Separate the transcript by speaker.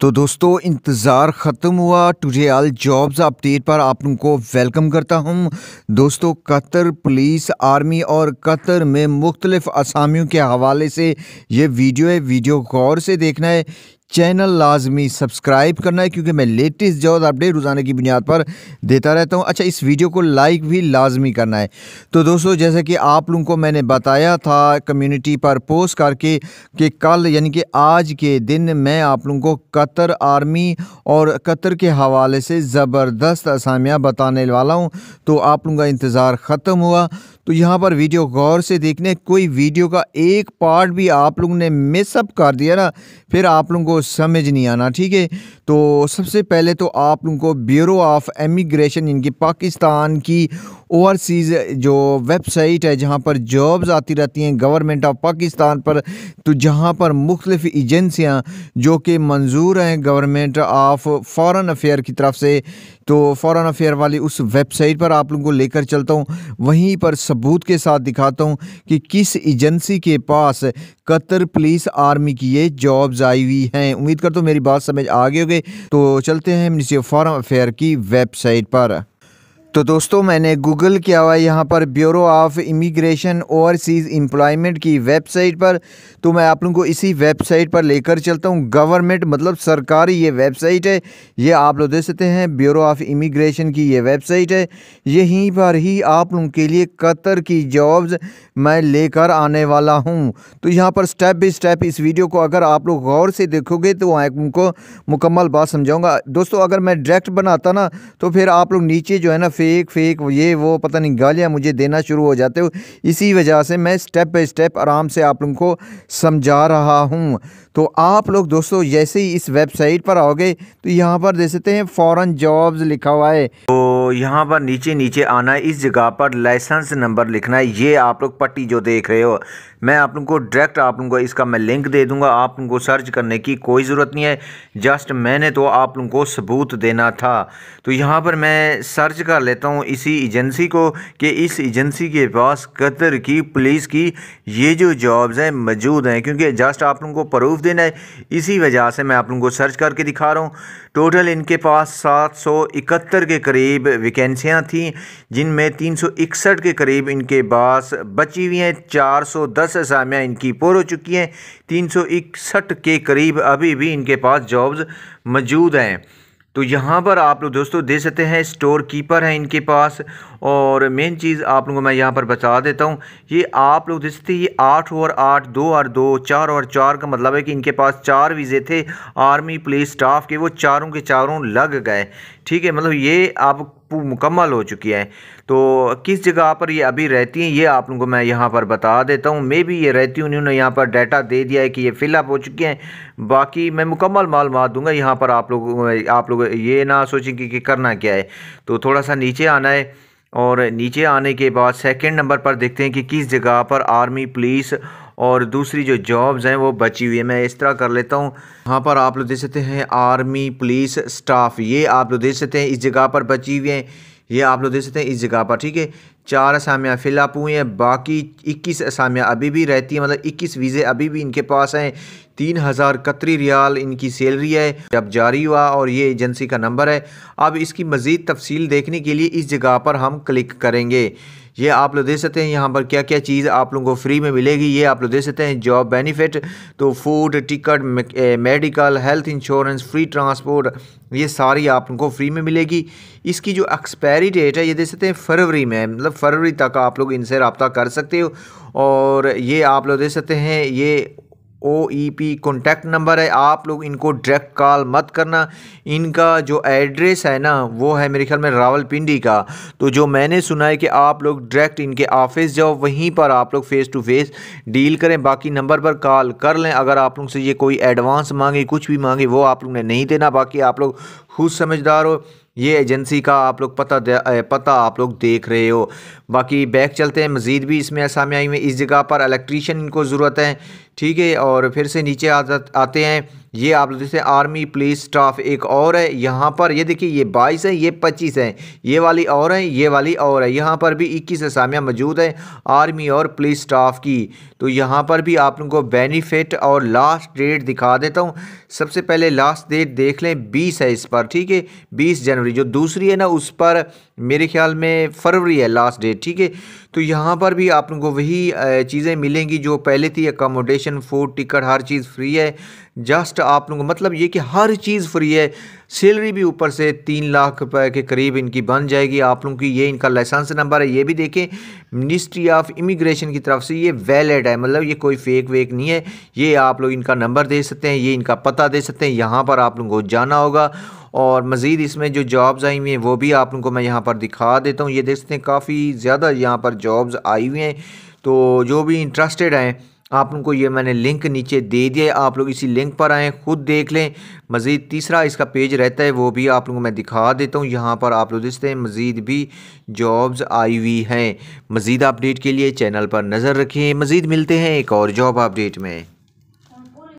Speaker 1: तो दोस्तों इंतज़ार ख़त्म हुआ टुडे आल जॉब्स अपडेट पर आप लोगों को वेलकम करता हूं दोस्तों कतर पुलिस आर्मी और कतर में मुख्तलिफ असामियों के हवाले से ये वीडियो है वीडियो गौर से देखना है चैनल लाजमी सब्सक्राइब करना है क्योंकि मैं लेटेस्ट जॉब अपडेट रोज़ाना की बुनियाद पर देता रहता हूँ अच्छा इस वीडियो को लाइक भी लाजमी करना है तो दोस्तों जैसे कि आप लोगों को मैंने बताया था कम्युनिटी पर पोस्ट करके कि कल यानी कि आज के दिन मैं आप लोगों को कतर आर्मी और कतर के हवाले से ज़बरदस्त असामिया बताने वाला हूँ तो आप लोगों का इंतज़ार ख़त्म हुआ तो यहाँ पर वीडियो गौर से देखने कोई वीडियो का एक पार्ट भी आप लोगों ने मिसअप कर दिया ना फिर आप लोगों को समझ नहीं आना ठीक है तो सबसे पहले तो आप लोगों को ब्यूरो ऑफ एमिग्रेशन इनकी पाकिस्तान की ओवरसीज़ जो वेबसाइट है जहाँ पर जॉब्स आती रहती हैं गवर्नमेंट ऑफ पाकिस्तान पर तो जहाँ पर मुख्तफ एजेंसियाँ जो कि मंजूर हैं गवर्नमेंट ऑफ फ़ॉरन अफेयर की तरफ से तो फ़ॉरन अफेयर वाली उस वेबसाइट पर आप लोगों को लेकर चलता हूँ वहीं पर सबूत के साथ दिखाता हूँ कि किस एजेंसी के पास कतर पुलिस आर्मी की ये जॉब्स आई हुई हैं उम्मीद करता हूँ मेरी बात समझ आ हो होगी तो चलते हैं मिनिस्ट्री ऑफ फॉरन अफेयर की वेबसाइट पर तो दोस्तों मैंने गूगल किया हुआ है यहाँ पर bureau of immigration overseas employment की वेबसाइट पर तो मैं आप लोगों को इसी वेबसाइट पर लेकर चलता हूँ गवर्नमेंट मतलब सरकारी ये वेबसाइट है ये आप लोग देख सकते हैं ब्यूरो ऑफ इमिग्रेशन की ये वेबसाइट है यहीं पर ही आप लोगों के लिए कतर की जॉब्स मैं लेकर आने वाला हूँ तो यहाँ पर स्टेप बाई स्टेप इस वीडियो को अगर आप लोग गौर से देखोगे तो उनको मुकम्मल बात समझाऊँगा दोस्तों अगर मैं डायरेक्ट बनाता ना तो फिर आप लोग नीचे जो है ना फेक फेक ये वो पता नहीं गालियाँ मुझे देना शुरू हो जाते हो इसी वजह से मैं स्टेप बाई स्टेप आराम से आप लोगों को समझा रहा हूँ तो आप लोग दोस्तों जैसे ही इस वेबसाइट पर आओगे तो यहाँ पर दे सकते हैं फॉरन जॉब्स लिखा हुआ है तो यहाँ पर नीचे नीचे आना है इस जगह पर लाइसेंस नंबर लिखना है ये आप लोग पट्टी जो देख रहे हो मैं आप लोग को डायरेक्ट आप लोग को इसका मैं लिंक दे दूंगा आप लोग को सर्च करने की कोई ज़रूरत नहीं है जस्ट मैंने तो आप लोग को सबूत देना था तो यहाँ पर मैं सर्च कर लेता हूँ इसी एजेंसी को कि इस एजेंसी के पास कतर की पुलिस की ये जो जॉब्स हैं मौजूद हैं क्योंकि जस्ट आप लोग को प्रूफ दिन है इसी वजह से मैं आप लोगों को सर्च करके दिखा रहा हूँ टोटल इनके पास सात सौ इकहत्तर के करीब वैकेंसियाँ थीं जिनमें तीन सौ इकसठ के करीब इनके पास बची हुई हैं चार सौ दस असामियाँ इनकी पुर हो चुकी हैं तीन सौ इकसठ के करीब अभी भी इनके पास जॉब्स मौजूद हैं तो यहाँ पर आप लोग दोस्तों दे सकते हैं स्टोर कीपर है इनके पास और मेन चीज़ आप लोगों को मैं यहाँ पर बता देता हूँ ये आप लोग दे सकते ये आठ और आठ दो और दो चार और चार का मतलब है कि इनके पास चार वीज़े थे आर्मी पुलिस स्टाफ के वो चारों के चारों लग गए ठीक है मतलब ये आप मुकम्मल हो चुकी है तो किस जगह पर ये अभी रहती हैं ये आप लोगों को मैं यहाँ पर बता देता हूँ मैं भी ये रहती हूँ उन्होंने यहाँ पर डाटा दे दिया है कि ये फिलअप हो चुकी हैं बाकी मैं मुकम्मल मालूम दूंगा यहाँ पर आप लोग आप लोग ये ना सोचें कि, कि करना क्या है तो थोड़ा सा नीचे आना है और नीचे आने के बाद सेकेंड नंबर पर देखते हैं कि किस जगह पर आर्मी पुलिस और दूसरी जो जॉब्स हैं वो बची हुई है मैं इस तरह कर लेता हूँ यहाँ पर आप लोग देख सकते हैं आर्मी पुलिस स्टाफ ये आप लोग देख सकते हैं इस जगह पर बची हुई हैं ये आप लोग देख सकते हैं इस जगह पर ठीक है चार असामियाँ फिलअप हुई हैं बाकी इक्कीस असामियाँ अभी भी रहती हैं मतलब इक्कीस वीज़े अभी भी इनके पास हैं तीन हज़ार कतरी रियाल इनकी सैलरी है जब जारी हुआ और ये एजेंसी का नंबर है अब इसकी मज़ीद तफसील देखने के लिए इस जगह पर हम क्लिक करेंगे ये आप लोग देख सकते हैं यहाँ पर क्या क्या चीज़ आप लोगों को फ्री में मिलेगी ये आप लोग देख सकते हैं जॉब बेनिफिट तो food ticket medical health insurance free transport ये सारी आप लोगों को फ्री में मिलेगी इसकी जो एक्सपायरी डेट है ये देख सकते हैं फरवरी में मतलब फरवरी तक आप लोग इनसे रबता कर सकते हो और ये आप लोग देख सकते हैं ये O E P contact number है आप लोग इनको डायरेक्ट कॉल मत करना इनका जो एड्रेस है ना वो है मेरे ख्याल में रावलपिंडी का तो जो मैंने सुना है कि आप लोग डायरेक्ट इनके ऑफिस जाओ वहीं पर आप लोग फ़ेस टू फेस डील करें बाकी नंबर पर कॉल कर लें अगर आप लोग से ये कोई एडवांस मांगे कुछ भी मांगे वो आप लोग ने नहीं देना बाकी आप लोग खुद समझदार हो ये एजेंसी का आप लोग पता पता आप लोग देख रहे हो बाकी बैक चलते हैं मज़ीद भी इसमें असामियाई में इस जगह पर इलेक्ट्रीशियन को ज़रूरत है ठीक है और फिर से नीचे आ, आते हैं ये आप जैसे आर्मी पुलिस स्टाफ एक और है यहाँ पर ये देखिए ये बाईस है ये पच्चीस है ये वाली और है ये वाली और है यहाँ पर भी इक्कीस असामियाँ मौजूद हैं आर्मी और पुलिस स्टाफ की तो यहाँ पर भी आप लोगों को बेनिफिट और लास्ट डेट दिखा देता हूँ सबसे पहले लास्ट डेट देख लें बीस है इस पर ठीक है बीस जनवरी जो दूसरी है ना उस पर मेरे ख्याल में फरवरी है लास्ट डेट ठीक है तो यहाँ पर भी आपको वही चीज़ें मिलेंगी जो पहले थी एकोमोडेशन फूड टिकट हर चीज़ फ्री है जस्ट आप लोगों को मतलब ये कि हर चीज़ फ्री है सैलरी भी ऊपर से तीन लाख रुपए के करीब इनकी बन जाएगी आप लोगों की ये इनका लाइसेंस नंबर है ये भी देखें मिनिस्ट्री ऑफ इमिग्रेशन की तरफ से ये वैलिड है मतलब ये कोई फेक वेक नहीं है ये आप लोग इनका नंबर दे सकते हैं ये इनका पता दे सकते हैं यहाँ पर आप लोगों को जाना होगा और मज़ीद इसमें जो जॉब्स आई हुई हैं वो भी आप लोगों को मैं यहाँ पर दिखा देता हूँ ये देख सकते हैं काफ़ी ज़्यादा यहाँ पर जॉब्स आई हुई हैं तो जो भी इंटरेस्टेड हैं आप को ये मैंने लिंक नीचे दे दिया आप लोग इसी लिंक पर आएँ ख़ुद देख लें मज़ीद तीसरा इसका पेज रहता है वो भी आप लोगों को मैं दिखा देता हूँ यहाँ पर आप लोग देखते हैं मज़ीद भी जॉब्स आई हुई हैं मज़ीद अपडेट के लिए चैनल पर नज़र रखें मज़ीद मिलते हैं एक और जॉब अपडेट में